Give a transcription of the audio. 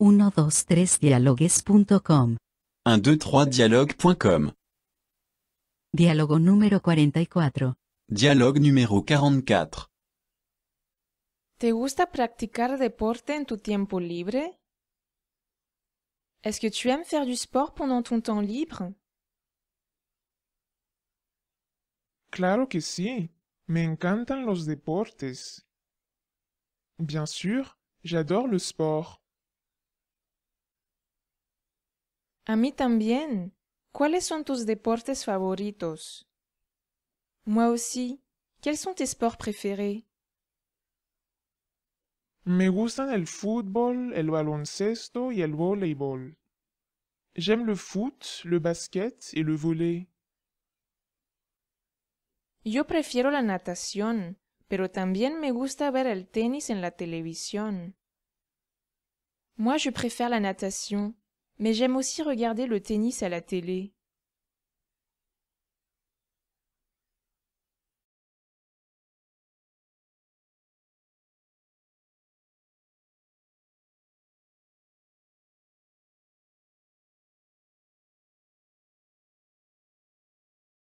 123dialogues.com. 123dialogue.com. Dialogue numéro 44. Dialogue numéro 44. ¿Te gusta practicar deporte en tu tiempo libre? Est-ce que tu aimes faire du sport pendant ton temps libre? Claro que sí. Me encantan los deportes. Bien sûr, j'adore le sport. A mí también. ¿Cuáles son tus deportes favoritos? Moi aussi. Quels sont tes sports préférés? Me gustan el fútbol, el baloncesto y el voleibol. J'aime le foot, le basket et le volley. Yo prefiero la natación, pero también me gusta ver el tenis en la televisión. Moi, je préfère la natation, mais j'aime aussi regarder le tennis à la télé.